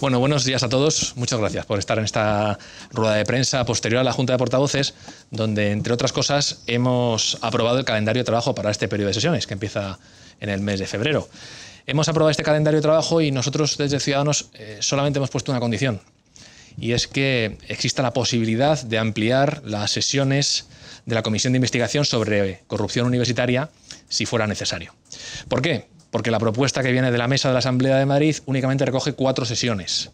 Bueno, buenos días a todos. Muchas gracias por estar en esta rueda de prensa posterior a la Junta de Portavoces, donde, entre otras cosas, hemos aprobado el calendario de trabajo para este periodo de sesiones, que empieza en el mes de febrero. Hemos aprobado este calendario de trabajo y nosotros, desde Ciudadanos, eh, solamente hemos puesto una condición, y es que exista la posibilidad de ampliar las sesiones de la Comisión de Investigación sobre Corrupción Universitaria si fuera necesario. ¿Por qué? porque la propuesta que viene de la mesa de la Asamblea de Madrid únicamente recoge cuatro sesiones.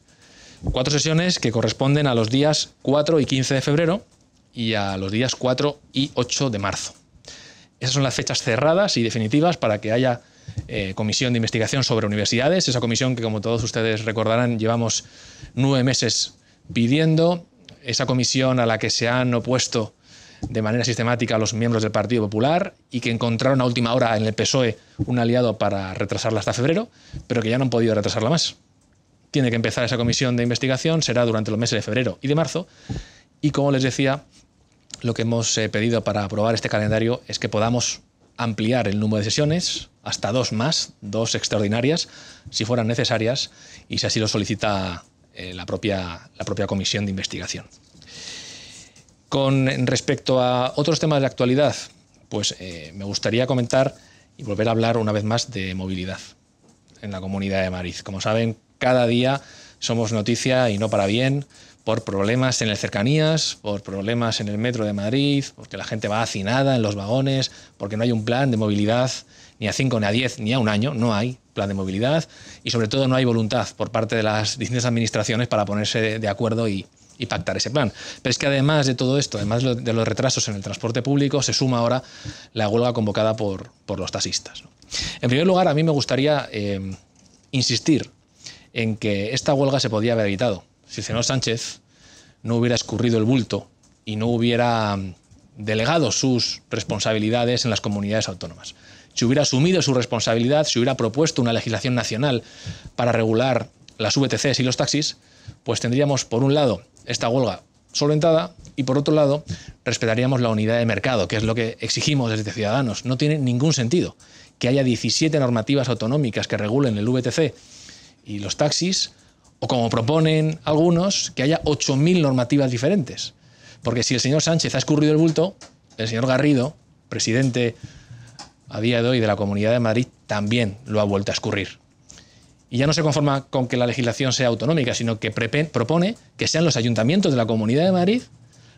Cuatro sesiones que corresponden a los días 4 y 15 de febrero y a los días 4 y 8 de marzo. Esas son las fechas cerradas y definitivas para que haya eh, comisión de investigación sobre universidades, esa comisión que como todos ustedes recordarán llevamos nueve meses pidiendo, esa comisión a la que se han opuesto de manera sistemática a los miembros del Partido Popular y que encontraron a última hora en el PSOE un aliado para retrasarla hasta febrero, pero que ya no han podido retrasarla más. Tiene que empezar esa comisión de investigación, será durante los meses de febrero y de marzo, y como les decía, lo que hemos eh, pedido para aprobar este calendario es que podamos ampliar el número de sesiones hasta dos más, dos extraordinarias, si fueran necesarias y si así lo solicita eh, la propia, la propia comisión de investigación. Con respecto a otros temas de actualidad, pues eh, me gustaría comentar y volver a hablar una vez más de movilidad en la Comunidad de Madrid. Como saben, cada día somos noticia y no para bien por problemas en las cercanías, por problemas en el metro de Madrid, porque la gente va hacinada en los vagones, porque no hay un plan de movilidad ni a cinco, ni a 10, ni a un año, no hay plan de movilidad y sobre todo no hay voluntad por parte de las distintas administraciones para ponerse de acuerdo y, y pactar ese plan. Pero es que además de todo esto, además de los retrasos en el transporte público, se suma ahora la huelga convocada por, por los taxistas. En primer lugar, a mí me gustaría eh, insistir en que esta huelga se podría haber evitado. Si el señor Sánchez no hubiera escurrido el bulto y no hubiera mm, delegado sus responsabilidades en las comunidades autónomas. Si hubiera asumido su responsabilidad, si hubiera propuesto una legislación nacional para regular las VTCs y los taxis, pues tendríamos, por un lado, esta huelga solventada y por otro lado respetaríamos la unidad de mercado, que es lo que exigimos desde Ciudadanos. No tiene ningún sentido que haya 17 normativas autonómicas que regulen el VTC y los taxis, o como proponen algunos, que haya 8.000 normativas diferentes. Porque si el señor Sánchez ha escurrido el bulto, el señor Garrido, presidente a día de hoy de la Comunidad de Madrid, también lo ha vuelto a escurrir y ya no se conforma con que la legislación sea autonómica, sino que propone que sean los ayuntamientos de la Comunidad de Madrid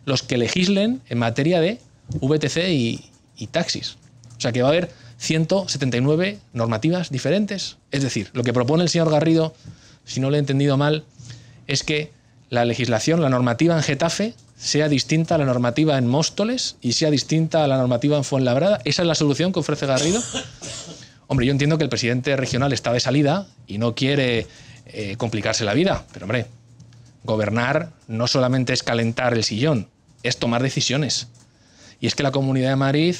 los que legislen en materia de VTC y, taxis. O sea que va a haber 179 normativas diferentes. Es decir, lo que propone el señor Garrido, si no lo he entendido mal, es que la legislación, la normativa en Getafe, sea distinta a la normativa en Móstoles y sea distinta a la normativa en Fuenlabrada. ¿Esa es la solución que ofrece Garrido? Hombre, yo entiendo que el presidente regional está de salida y no quiere eh, complicarse la vida, pero hombre, gobernar no solamente es calentar el sillón, es tomar decisiones. Y es que la Comunidad de Madrid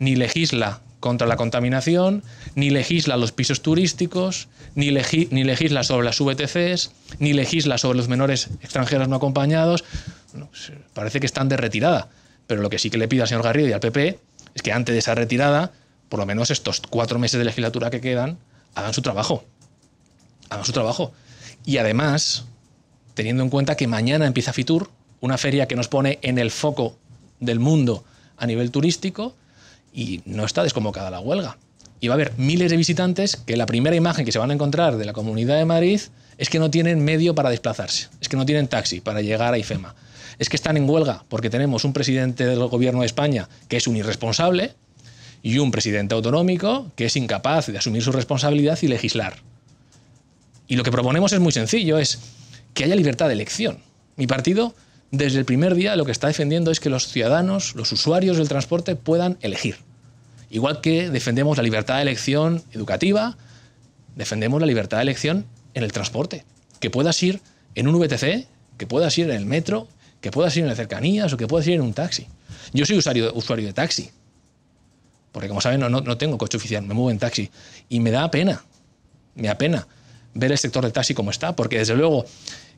ni legisla contra la contaminación, ni legisla los pisos turísticos, ni, legisla sobre las VTCs, ni legisla sobre los menores extranjeros no acompañados. Pues, eh, parece que están de retirada. Pero lo que sí que le pido al señor Garrido y al PP es que antes de esa retirada por lo menos estos cuatro meses de legislatura que quedan, hagan su trabajo. Hagan su trabajo. Y además, teniendo en cuenta que mañana empieza Fitur, una feria que nos pone en el foco del mundo a nivel turístico, y no está desconvocada la huelga. Y va a haber miles de visitantes que la primera imagen que se van a encontrar de la Comunidad de Madrid es que no tienen medio para desplazarse, es que no tienen taxi para llegar a IFEMA, es que están en huelga porque tenemos un presidente del gobierno de España que es un irresponsable y un presidente autonómico que es incapaz de asumir su responsabilidad y legislar. Y lo que proponemos es muy sencillo, es que haya libertad de elección. Mi partido, desde el primer día, lo que está defendiendo es que los ciudadanos, los usuarios del transporte, puedan elegir. Igual que defendemos la libertad de elección educativa, defendemos la libertad de elección en el transporte. Que puedas ir en un VTC, que puedas ir en el metro, que puedas ir en las cercanías o que puedas ir en un taxi. Yo soy usuario, usuario de taxi porque como saben, no, no, tengo coche oficial, me muevo en taxi. Y me da pena, me da pena ver el sector del taxi como está, porque desde luego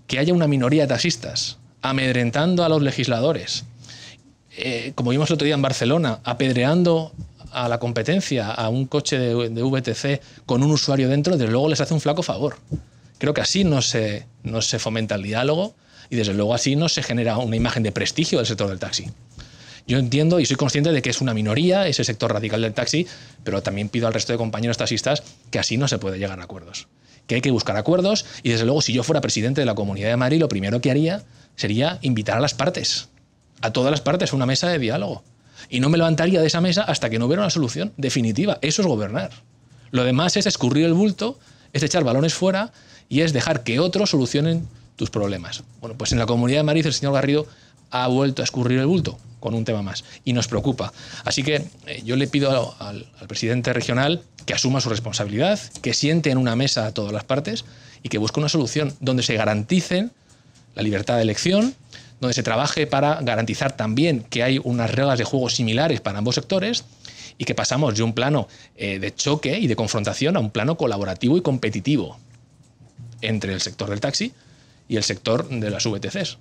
que haya una minoría de taxistas amedrentando a los legisladores, eh, como vimos el otro día en Barcelona, apedreando a la competencia, a un coche de, de, VTC con un usuario dentro, desde luego les hace un flaco favor. Creo que así no se, no se fomenta el diálogo y desde luego así no se genera una imagen de prestigio del sector del taxi. Yo entiendo y soy consciente de que es una minoría ese sector radical del taxi, pero también pido al resto de compañeros taxistas que así no se puede llegar a acuerdos, que hay que buscar acuerdos y desde luego si yo fuera presidente de la Comunidad de Madrid lo primero que haría sería invitar a las partes, a todas las partes a una mesa de diálogo. Y no me levantaría de esa mesa hasta que no hubiera una solución definitiva. Eso es gobernar. Lo demás es escurrir el bulto, es echar balones fuera y es dejar que otros solucionen tus problemas. Bueno, pues en la Comunidad de Madrid el señor Garrido ha vuelto a escurrir el bulto con un tema más y nos preocupa. Así que eh, yo le pido al, presidente regional que asuma su responsabilidad, que siente en una mesa a todas las partes y que busque una solución donde se garantice la libertad de elección, donde se trabaje para garantizar también que hay unas reglas de juego similares para ambos sectores y que pasamos de un plano eh, de choque y de confrontación a un plano colaborativo y competitivo entre el sector del taxi y el sector de las VTCs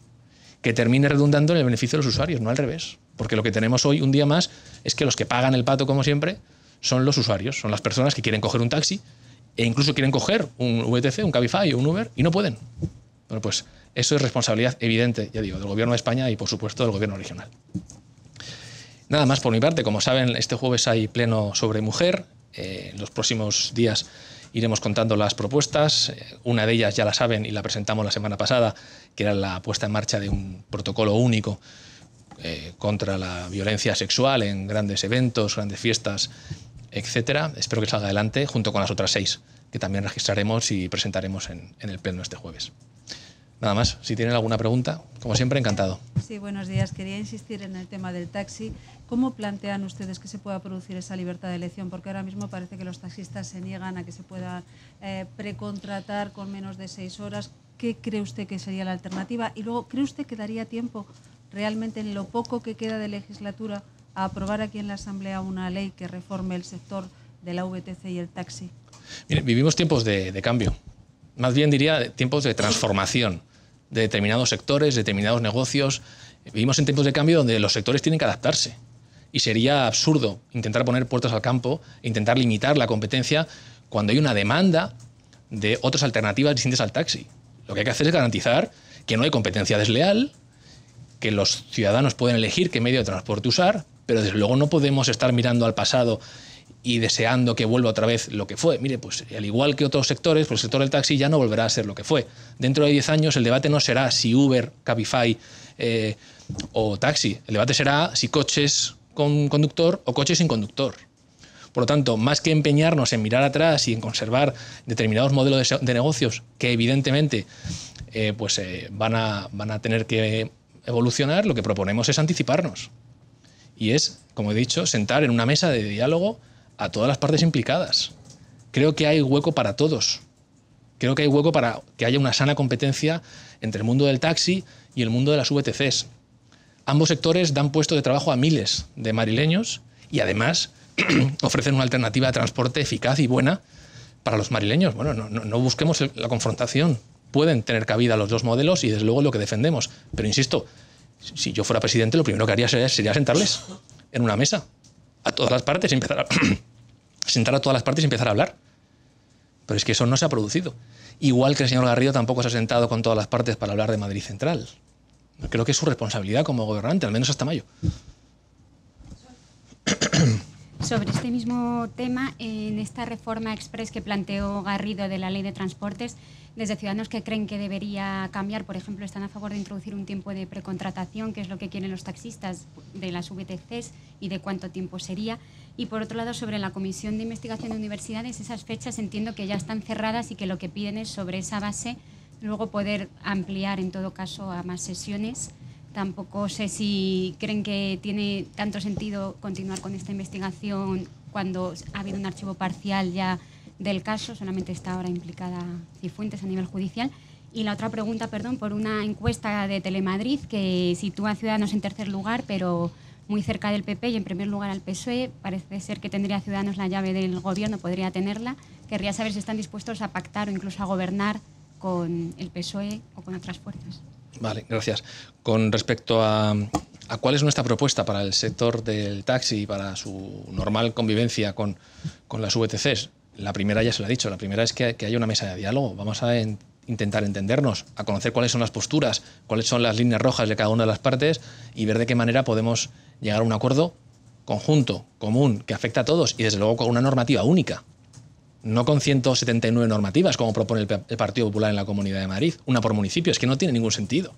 que termine redundando en el beneficio de los usuarios, no al revés. Porque lo que tenemos hoy, un día más, es que los que pagan el pato, como siempre, son los usuarios, son las personas que quieren coger un taxi e incluso quieren coger un VTC, un Cabify o un Uber y no pueden. Bueno, pues eso es responsabilidad evidente, ya digo, del gobierno de España y por supuesto del gobierno regional. Nada más por mi parte, como saben, este jueves hay pleno sobre mujer. Eh, en los próximos días iremos contando las propuestas. Una de ellas ya la saben y la presentamos la semana pasada, que era la puesta en marcha de un protocolo único eh, contra la violencia sexual en grandes eventos, grandes fiestas, etc. Espero que salga adelante junto con las otras seis que también registraremos y presentaremos en el pleno este jueves. Nada más, si tienen alguna pregunta, como siempre, encantado. Sí, buenos días. Quería insistir en el tema del taxi. ¿Cómo plantean ustedes que se pueda producir esa libertad de elección? Porque ahora mismo parece que los taxistas se niegan a que se pueda eh, precontratar con menos de seis horas. ¿Qué cree usted que sería la alternativa? Y luego, ¿cree usted que daría tiempo realmente en lo poco que queda de legislatura a aprobar aquí en la Asamblea una ley que reforme el sector de la VTC y el taxi? vivimos tiempos de cambio. Más bien diría tiempos de transformación de determinados sectores, determinados negocios. Vivimos en tiempos de cambio donde los sectores tienen que adaptarse. Y sería absurdo intentar poner puertas al campo, intentar limitar la competencia cuando hay una demanda de otras alternativas distintas al taxi. Lo que hay que hacer es garantizar que no hay competencia desleal, que los ciudadanos pueden elegir qué medio de transporte usar, pero desde luego no podemos estar mirando al pasado y deseando que vuelva otra vez lo que fue. Mire, pues al igual que otros sectores, pues el sector del taxi ya no volverá a ser lo que fue. Dentro de 10 años el debate no será si Uber, Cabify eh, o taxi. El debate será si coches con conductor o coches sin conductor. Por lo tanto, más que empeñarnos en mirar atrás y en conservar determinados modelos de, negocios que evidentemente eh, pues, eh, van, a, van a tener que evolucionar, lo que proponemos es anticiparnos. Y es, como he dicho, sentar en una mesa de diálogo a todas las partes implicadas. Creo que hay hueco para todos. Creo que hay hueco para que haya una sana competencia entre el mundo del taxi y el mundo de las VTCs. Ambos sectores dan puesto de trabajo a miles de marileños y además ofrecen una alternativa de transporte eficaz y buena para los marileños. Bueno, no, busquemos la confrontación. Pueden tener cabida los dos modelos y desde luego lo que defendemos. Pero insisto, si yo fuera presidente, lo primero que haría sería sentarles en una mesa a todas las partes y empezar a sentar a todas las partes y empezar a hablar. Pero es que eso no se ha producido. Igual que el señor Garrido tampoco se ha sentado con todas las partes para hablar de Madrid Central. Creo que es su responsabilidad como gobernante, al menos hasta mayo. Sobre este mismo tema, en esta reforma express que planteó Garrido de la ley de transportes, desde ciudadanos que creen que debería cambiar, por ejemplo, están a favor de introducir un tiempo de precontratación, que es lo que quieren los taxistas de las VTCs y de cuánto tiempo sería. Y por otro lado, sobre la Comisión de Investigación de Universidades, esas fechas entiendo que ya están cerradas y que lo que piden es sobre esa base luego poder ampliar en todo caso a más sesiones Tampoco sé si creen que tiene tanto sentido continuar con esta investigación cuando ha habido un archivo parcial ya del caso, solamente está ahora implicada Cifuentes a nivel judicial. Y la otra pregunta, perdón, por una encuesta de Telemadrid que sitúa a Ciudadanos en tercer lugar, pero muy cerca del PP y en primer lugar al PSOE. Parece ser que tendría Ciudadanos la llave del gobierno, podría tenerla. Querría saber si están dispuestos a pactar o incluso a gobernar con el PSOE o con otras fuerzas. Vale, gracias. Con respecto a, cuál es nuestra propuesta para el sector del taxi y para su normal convivencia con, las VTCs, la primera ya se lo he dicho, la primera es que, que haya una mesa de diálogo. Vamos a intentar entendernos, a conocer cuáles son las posturas, cuáles son las líneas rojas de cada una de las partes y ver de qué manera podemos llegar a un acuerdo conjunto, común, que afecta a todos y desde luego con una normativa única no con 179 normativas, como propone el, Partido Popular en la Comunidad de Madrid, una por municipio, es que no tiene ningún sentido.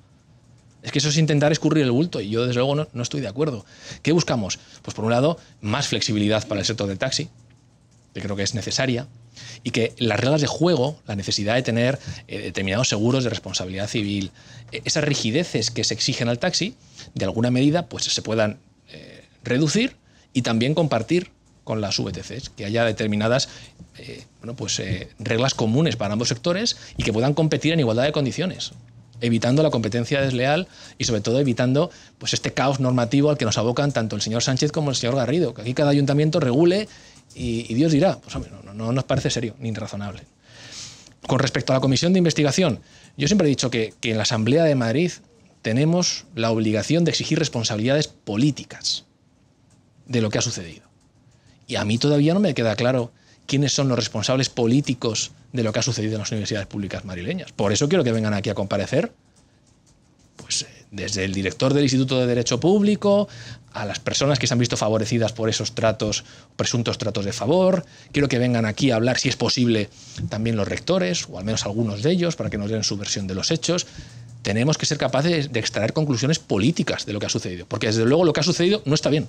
Es que eso es intentar escurrir el bulto y yo desde luego no, estoy de acuerdo. ¿Qué buscamos? Pues por un lado, más flexibilidad para el sector del taxi, que creo que es necesaria, y que las reglas de juego, la necesidad de tener eh, determinados seguros de responsabilidad civil, eh, esas rigideces que se exigen al taxi, de alguna medida, pues se puedan eh, reducir y también compartir con las VTCs, que haya determinadas eh, pues, eh, reglas comunes para ambos sectores y que puedan competir en igualdad de condiciones evitando la competencia desleal y sobre todo evitando pues este caos normativo al que nos abocan tanto el señor Sánchez como el señor Garrido, que aquí cada ayuntamiento regule y, Dios dirá, pues no, nos parece serio ni razonable. Con respecto a la comisión de investigación, yo siempre he dicho que en la Asamblea de Madrid tenemos la obligación de exigir responsabilidades políticas de lo que ha sucedido. Y a mí todavía no me queda claro quiénes son los responsables políticos de lo que ha sucedido en las universidades públicas marileñas. Por eso quiero que vengan aquí a comparecer, pues eh, desde el director del Instituto de Derecho Público a las personas que se han visto favorecidas por esos tratos, presuntos tratos de favor. Quiero que vengan aquí a hablar, si es posible, también los rectores, o al menos algunos de ellos, para que nos den su versión de los hechos. Tenemos que ser capaces de extraer conclusiones políticas de lo que ha sucedido, porque desde luego lo que ha sucedido no está bien.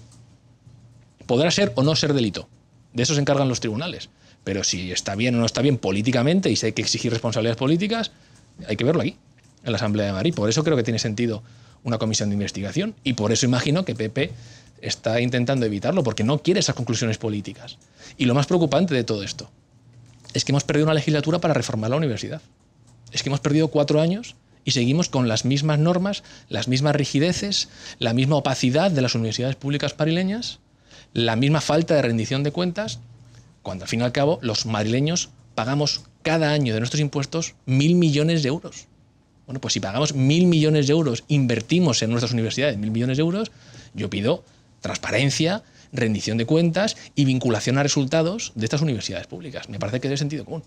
Podrá ser o no ser delito. De eso se encargan los tribunales. Pero si está bien o no está bien políticamente y si hay que exigir responsabilidades políticas, hay que verlo aquí, en la Asamblea de Madrid. Por eso creo que tiene sentido una comisión de investigación y por eso imagino que PP está intentando evitarlo, porque no quiere esas conclusiones políticas. Y lo más preocupante de todo esto es que hemos perdido una legislatura para reformar la universidad. Es que hemos perdido cuatro años y seguimos con las mismas normas, las mismas rigideces, la misma opacidad de las universidades públicas parileñas la misma falta de rendición de cuentas cuando al fin y al cabo los madrileños pagamos cada año de nuestros impuestos mil millones de euros. Bueno, pues si pagamos mil millones de euros, invertimos en nuestras universidades mil millones de euros, yo pido transparencia, rendición de cuentas y vinculación a resultados de estas universidades públicas. Me parece que es de sentido común.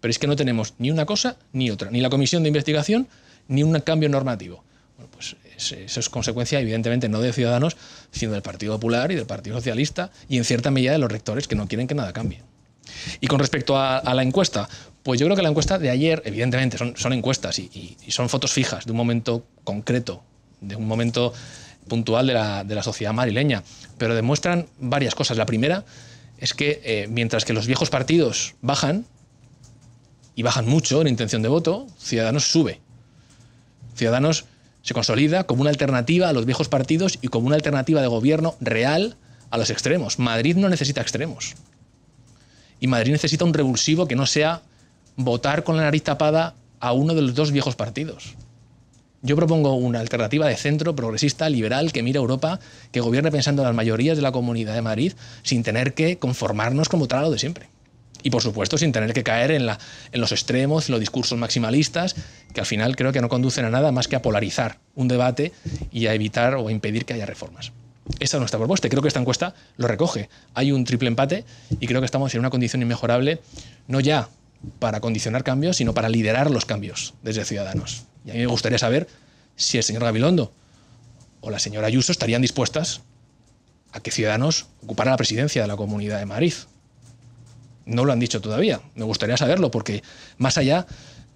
Pero es que no tenemos ni una cosa ni otra, ni la comisión de investigación, ni un cambio normativo eso es consecuencia, evidentemente, no de Ciudadanos, sino del Partido Popular y del Partido Socialista y, en cierta medida, de los rectores que no quieren que nada cambie. Y con respecto a, la encuesta, pues yo creo que la encuesta de ayer, evidentemente, son, son encuestas y, son fotos fijas de un momento concreto, de un momento puntual de la, sociedad marileña, pero demuestran varias cosas. La primera es que eh, mientras que los viejos partidos bajan, y bajan mucho en intención de voto, Ciudadanos sube. Ciudadanos se consolida como una alternativa a los viejos partidos y como una alternativa de gobierno real a los extremos. Madrid no necesita extremos. Y Madrid necesita un revulsivo que no sea votar con la nariz tapada a uno de los dos viejos partidos. Yo propongo una alternativa de centro, progresista, liberal, que mira a Europa, que gobierne pensando en las mayorías de la comunidad de Madrid, sin tener que conformarnos con votar lo de siempre y por supuesto sin tener que caer en, la, en los extremos, los discursos maximalistas, que al final creo que no conducen a nada más que a polarizar un debate y a evitar o impedir que haya reformas. Esa es nuestra propuesta. Creo que esta encuesta lo recoge. Hay un triple empate y creo que estamos en una condición inmejorable, no ya para condicionar cambios, sino para liderar los cambios desde Ciudadanos. Y a mí me gustaría saber si el señor Gabilondo o la señora Ayuso estarían dispuestas a que Ciudadanos ocupara la presidencia de la Comunidad de Madrid no lo han dicho todavía. Me gustaría saberlo porque más allá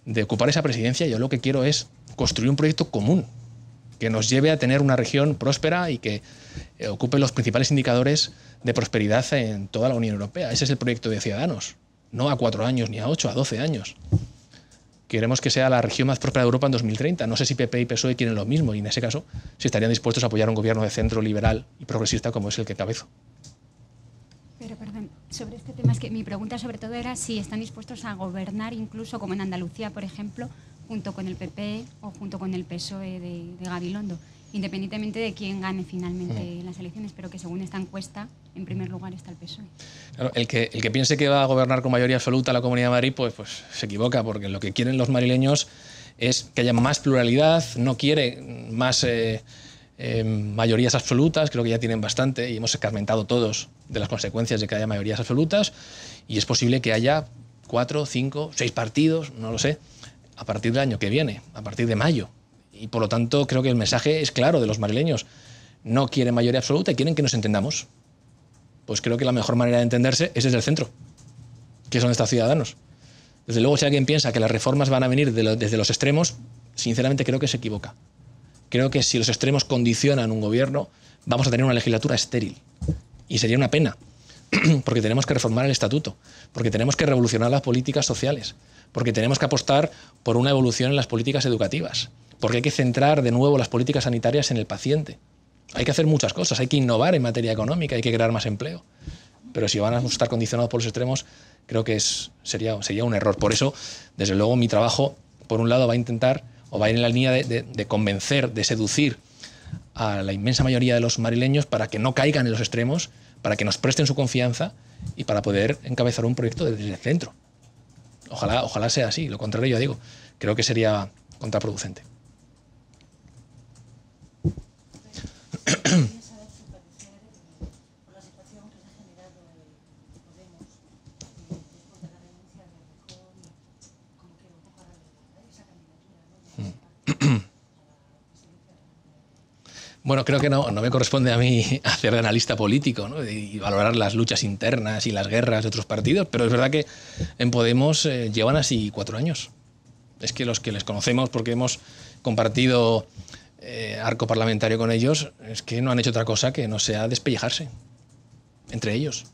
de ocupar esa presidencia, yo lo que quiero es construir un proyecto común que nos lleve a tener una región próspera y que eh, ocupe los principales indicadores de prosperidad en toda la Unión Europea. Ese es el proyecto de Ciudadanos, no a cuatro años, ni a ocho, a doce años. Queremos que sea la región más próspera de Europa en 2030. No sé si PP y PSOE quieren lo mismo y en ese caso si estarían dispuestos a apoyar un gobierno de centro liberal y progresista como es el que cabezo. Pero perdón, sobre este tema es que mi pregunta sobre todo era si están dispuestos a gobernar incluso como en Andalucía, por ejemplo, junto con el PP e o junto con el PSOE de, de Gabilondo, independientemente de quién gane finalmente mm. las elecciones, pero que según esta encuesta, en primer lugar está el PSOE. el que, el que piense que va a gobernar con mayoría absoluta la Comunidad de Madrid, pues, pues se equivoca, porque lo que quieren los marileños es que haya más pluralidad, no quiere más... Eh, eh, mayorías absolutas, creo que ya tienen bastante y hemos escarmentado todos de las consecuencias de que haya mayorías absolutas y es posible que haya cuatro, cinco, seis partidos, no lo sé, a partir del año que viene, a partir de mayo. Y por lo tanto creo que el mensaje es claro de los marileños, No quieren mayoría absoluta, y quieren que nos entendamos. Pues creo que la mejor manera de entenderse es desde el centro, que son estos ciudadanos. Desde luego, si alguien piensa que las reformas van a venir desde los extremos, sinceramente creo que se equivoca. Creo que si los extremos condicionan un gobierno, vamos a tener una legislatura estéril. Y sería una pena, porque tenemos que reformar el estatuto, porque tenemos que revolucionar las políticas sociales, porque tenemos que apostar por una evolución en las políticas educativas, porque hay que centrar de nuevo las políticas sanitarias en el paciente. Hay que hacer muchas cosas, hay que innovar en materia económica, hay que crear más empleo. Pero si van a estar condicionados por los extremos, creo que es, sería, sería un error. Por eso, desde luego, mi trabajo, por un lado, va a intentar o va a ir en la línea de, de convencer, de seducir a la inmensa mayoría de los marileños para que no caigan en los extremos, para que nos presten su confianza y para poder encabezar un proyecto desde el centro. Ojalá, ojalá sea así, lo contrario yo digo, creo que sería contraproducente. Bueno, creo que no, me corresponde a mí hacer de analista político y valorar las luchas internas y las guerras de otros partidos, pero es verdad que en Podemos eh, llevan así cuatro años. Es que los que les conocemos porque hemos compartido eh, arco parlamentario con ellos, es que no han hecho otra cosa que no sea despellejarse entre ellos.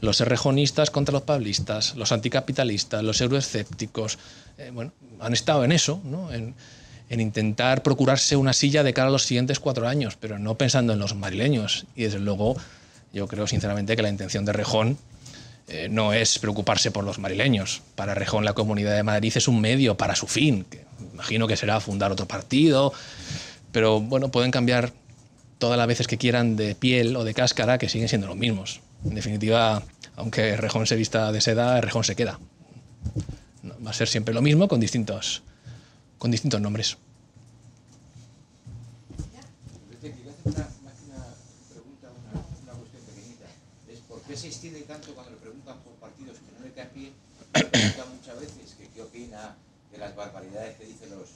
Los errejonistas contra los pablistas, los anticapitalistas, los euroescépticos, eh, bueno, han estado en eso, ¿no? en intentar procurarse una silla de cara a los siguientes cuatro años, pero no pensando en los marileños. Y desde luego, yo creo sinceramente que la intención de Rejón eh, no es preocuparse por los marileños. Para Rejón la Comunidad de Madrid es un medio para su fin, que imagino que será fundar otro partido, pero bueno, pueden cambiar todas las veces que quieran de piel o de cáscara, que siguen siendo los mismos. En definitiva, aunque Rejón se vista de seda, Rejón se queda. Va a ser siempre lo mismo con distintos con distintos nombres. ¿Qué se extiende tanto cuando le preguntan por partidos que no le caen bien? Le preguntan muchas veces que qué opina de las barbaridades que dicen los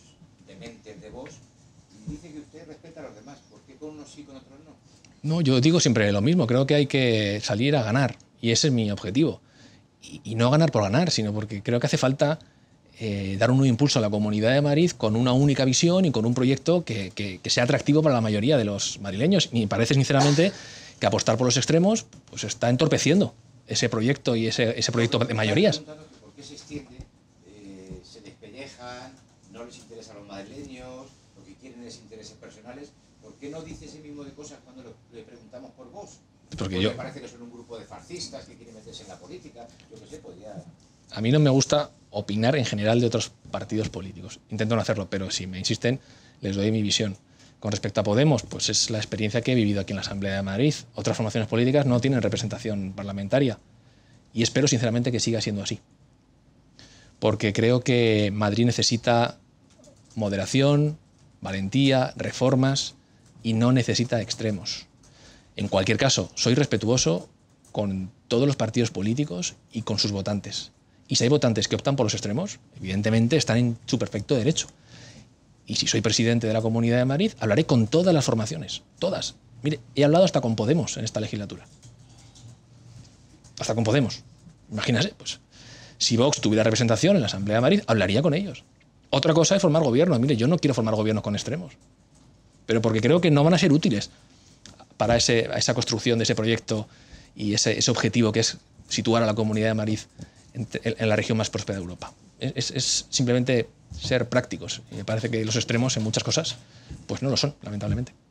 dementes de vos. Y dice que usted respeta a los demás. ¿Por qué con unos sí, con otros no? No, yo digo siempre lo mismo. Creo que hay que salir a ganar. Y ese es mi objetivo. Y, y no ganar por ganar, sino porque creo que hace falta eh, dar un nuevo impulso a la Comunidad de Madrid con una única visión y con un proyecto que, que, que sea atractivo para la mayoría de los madrileños. Y me parece, sinceramente, que apostar por los extremos pues está entorpeciendo ese proyecto y ese, ese proyecto de mayorías. ¿Por qué se extiende? Eh, ¿Se despellejan? ¿No les interesa a los madrileños? ¿Lo que quieren es intereses personales? ¿Por qué no dice ese mismo de cosas cuando le preguntamos por vos? Porque, parece que son un grupo de fascistas que quieren meterse en la política. A mí no me gusta opinar en general de otros partidos políticos. Intento no hacerlo, pero si me insisten, les doy mi visión. Con respecto a Podemos, pues es la experiencia que he vivido aquí en la Asamblea de Madrid. Otras formaciones políticas no tienen representación parlamentaria y espero sinceramente que siga siendo así. Porque creo que Madrid necesita moderación, valentía, reformas y no necesita extremos. En cualquier caso, soy respetuoso con todos los partidos políticos y con sus votantes. Y si hay votantes que optan por los extremos, evidentemente están en su perfecto derecho. Y si soy presidente de la Comunidad de Madrid, hablaré con todas las formaciones, todas. Mire, he hablado hasta con Podemos en esta legislatura. Hasta con Podemos. Imagínese, pues, si Vox tuviera representación en la Asamblea de Madrid, hablaría con ellos. Otra cosa es formar gobierno. Mire, yo no quiero formar gobierno con extremos, pero porque creo que no van a ser útiles para esa construcción de ese proyecto y ese, ese objetivo que es situar a la Comunidad de Madrid en, la región más próspera de Europa. Es, es, simplemente ser prácticos. Y me parece que los extremos en muchas cosas, pues no lo son, lamentablemente.